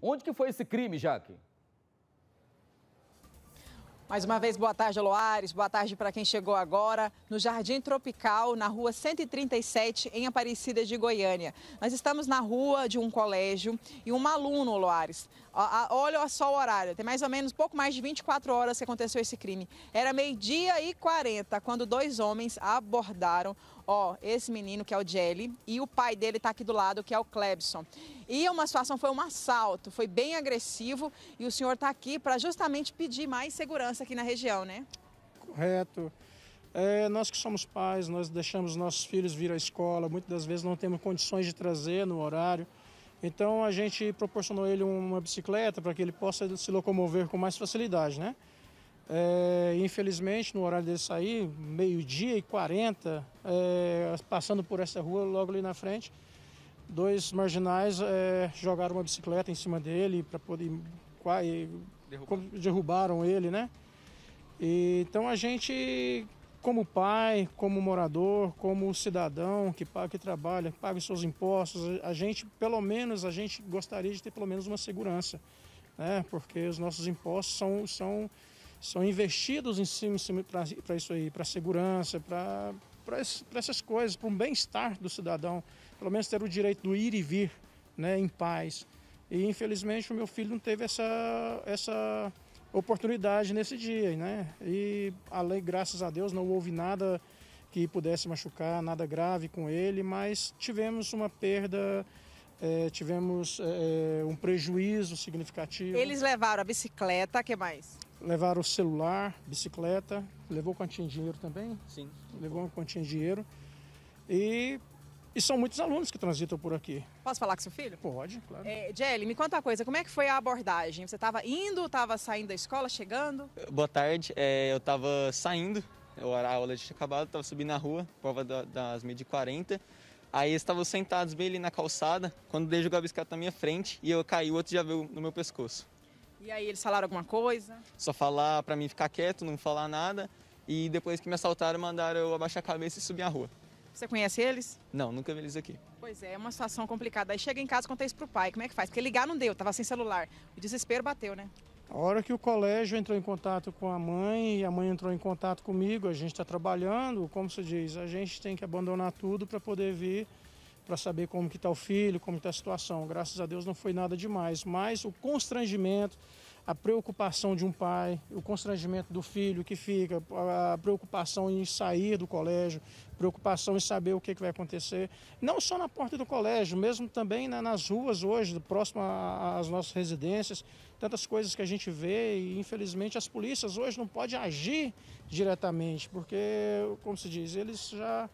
Onde que foi esse crime, Jaque? Mais uma vez, boa tarde, Loares. Boa tarde para quem chegou agora no Jardim Tropical, na rua 137, em Aparecida de Goiânia. Nós estamos na rua de um colégio e um aluno, Loares. Olha só o horário, tem mais ou menos pouco mais de 24 horas que aconteceu esse crime. Era meio-dia e 40 quando dois homens abordaram ó, esse menino que é o Jelly e o pai dele está aqui do lado que é o Clebson. E uma situação foi um assalto, foi bem agressivo e o senhor está aqui para justamente pedir mais segurança aqui na região, né? Correto. É, nós que somos pais, nós deixamos nossos filhos vir à escola, muitas das vezes não temos condições de trazer no horário. Então a gente proporcionou ele uma bicicleta para que ele possa se locomover com mais facilidade, né? É, infelizmente, no horário dele sair, meio-dia e 40, é, passando por essa rua logo ali na frente, dois marginais é, jogaram uma bicicleta em cima dele para poder. derrubaram ele, né? E, então a gente, como pai, como morador, como cidadão que paga, que trabalha, que paga os seus impostos, a gente, pelo menos, a gente gostaria de ter pelo menos uma segurança, né? Porque os nossos impostos são, são, são investidos em cima, em cima para isso aí, para segurança, para para essas coisas, para um bem-estar do cidadão, pelo menos ter o direito do ir e vir, né, em paz. E infelizmente o meu filho não teve essa essa oportunidade nesse dia, né? E além, graças a Deus, não houve nada que pudesse machucar, nada grave com ele, mas tivemos uma perda, é, tivemos é, é um prejuízo significativo. Eles levaram a bicicleta, que mais? Levaram o celular, bicicleta, levou quantia de dinheiro também? Sim. Levou uma quantia de dinheiro. E e são muitos alunos que transitam por aqui. Posso falar com seu filho? Pode, claro. É, Jelly, me conta uma coisa, como é que foi a abordagem? Você estava indo, estava saindo da escola, chegando? Boa tarde, é, eu estava saindo, a aula tinha acabado, estava subindo na rua, prova da, das meia de 40. Aí eles estavam sentados bem ali na calçada, quando o Dei jogou a bicicleta tá na minha frente e eu caí, o outro já veio no meu pescoço. E aí eles falaram alguma coisa? Só falar para mim ficar quieto, não falar nada. E depois que me assaltaram, mandaram eu abaixar a cabeça e subir a rua. Você conhece eles? Não, nunca vi eles aqui. Pois é, é uma situação complicada. Aí chega em casa e conta isso pro pai, como é que faz? Porque ligar não deu, tava sem celular. O desespero bateu, né? A hora que o colégio entrou em contato com a mãe e a mãe entrou em contato comigo, a gente está trabalhando, como se diz, a gente tem que abandonar tudo para poder vir para saber como que está o filho, como está a situação. Graças a Deus não foi nada demais, mas o constrangimento, a preocupação de um pai, o constrangimento do filho que fica, a preocupação em sair do colégio, preocupação em saber o que, vai acontecer, não só na porta do colégio, mesmo também nas ruas hoje, próximo às nossas residências, tantas coisas que a gente vê e infelizmente as polícias hoje não podem agir diretamente, porque, como se diz, eles já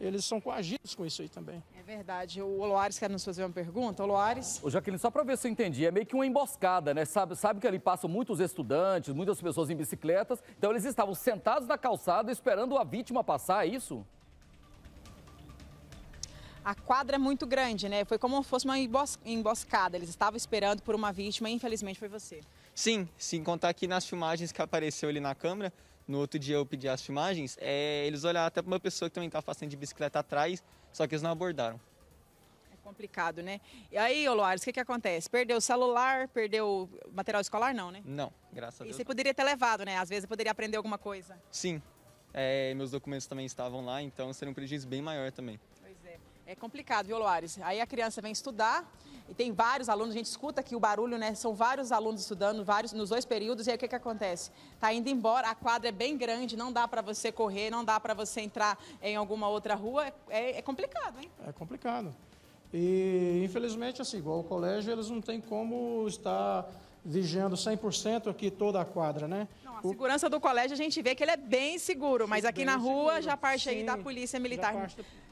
eles são coagidos com isso aí também. É verdade. O Loares quer nos fazer uma pergunta. O Loares? Ô Jaqueline, só para ver se eu entendi, é meio que uma emboscada, né? Sabe, sabe que ali passam muitos estudantes, muitas pessoas em bicicletas, então eles estavam sentados na calçada esperando a vítima passar, é isso? a quadra é muito grande, né? Foi como se fosse uma emboscada. Eles estavam esperando por uma vítima e infelizmente foi você. Sim, sem contar que nas filmagens que apareceu ali na câmera, no outro dia eu pedi as filmagens, é, eles olharam até para uma pessoa que também estava tá fazendo de bicicleta atrás, só que eles não abordaram. É complicado, né? E aí, Oloares, o que, que acontece? Perdeu o celular, perdeu o material escolar, não, né? Não, graças a Deus. E você não. poderia ter levado, né? Às vezes poderia aprender alguma coisa. Sim. É, meus documentos também estavam lá, então seria um prejuízo bem maior também. É complicado, viu, Loares? Aí a criança vem estudar e tem vários alunos, a gente escuta aqui o barulho, né? São vários alunos estudando, vários nos dois períodos, e aí o que, que acontece? Tá indo embora, a quadra é bem grande, não dá para você correr, não dá para você entrar em alguma outra rua. É, é, complicado, hein? É complicado. E infelizmente, assim, igual o colégio, eles não têm como estar vigiando 100% aqui toda a quadra, né? Não, a segurança do colégio a gente vê que ele é bem seguro, mas aqui na rua seguro. já parte Sim, aí da polícia militar.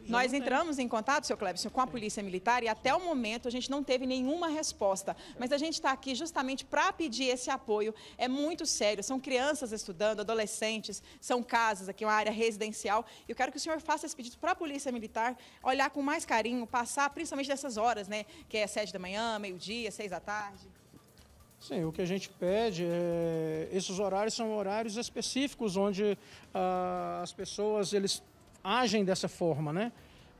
Nós entramos em contato, seu Clebson, com a polícia militar e até o momento a gente não teve nenhuma resposta. Mas a gente está aqui justamente para pedir esse apoio. É muito sério, são crianças estudando, adolescentes, são casas aqui, uma área residencial. E Eu quero que o senhor faça esse pedido para a polícia militar olhar com mais carinho, passar principalmente nessas horas, né? Que é sete da manhã, meio-dia, seis da tarde. Sim, o que a gente pede é. Esses horários são horários específicos onde ah, as pessoas eles agem dessa forma, né?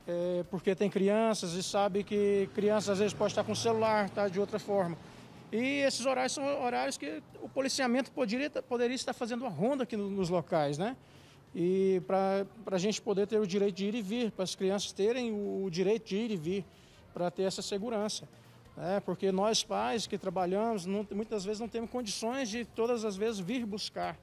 É, porque tem crianças e sabe que crianças às vezes pode estar com o celular, tá, de outra forma. E esses horários são horários que o policiamento poderia, poderia estar fazendo uma ronda aqui nos locais, né? E para a gente poder ter o direito de ir e vir, para as crianças terem o direito de ir e vir, para ter essa segurança. É, porque nós pais que trabalhamos não, muitas vezes não temos condições de todas as vezes vir buscar.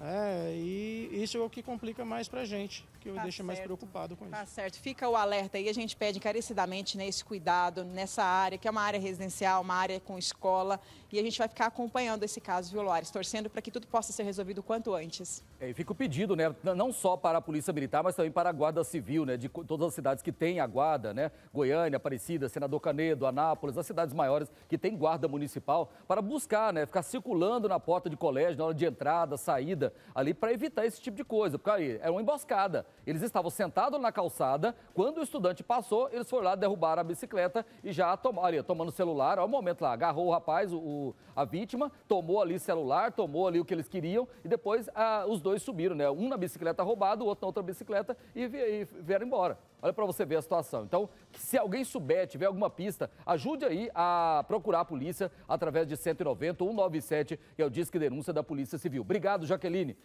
É, e isso é o que complica mais para a gente, que eu tá mais preocupado com tá isso. Tá certo. Fica o alerta aí, a gente pede encarecidamente né, esse cuidado nessa área, que é uma área residencial, uma área com escola, e a gente vai ficar acompanhando esse caso, viu, Loares? Torcendo para que tudo possa ser resolvido o quanto antes. É, e fica o pedido, né, não só para a Polícia Militar, mas também para a Guarda Civil, né, de todas as cidades que têm a Guarda, né, Goiânia, Aparecida, Senador Canedo, Anápolis, as cidades maiores que têm Guarda Municipal, para buscar, né, ficar circulando na porta de colégio, na hora de entrada, saída, ali, para evitar esse tipo de coisa, porque aí era uma emboscada. Eles estavam sentados na calçada, quando o estudante passou, eles foram lá, derrubaram a bicicleta e já tomaram, tomando celular, ao momento lá, agarrou o rapaz, o, a vítima, tomou ali celular, tomou ali o que eles queriam e depois a, os dois subiram, né? Um na bicicleta roubado, o outro na outra bicicleta e, e vieram embora. Olha para você ver a situação. Então, se alguém souber, tiver alguma pista, ajude aí a procurar a polícia através de 190 197, que é o Disque Denúncia da Polícia Civil. Obrigado, Jaqueline.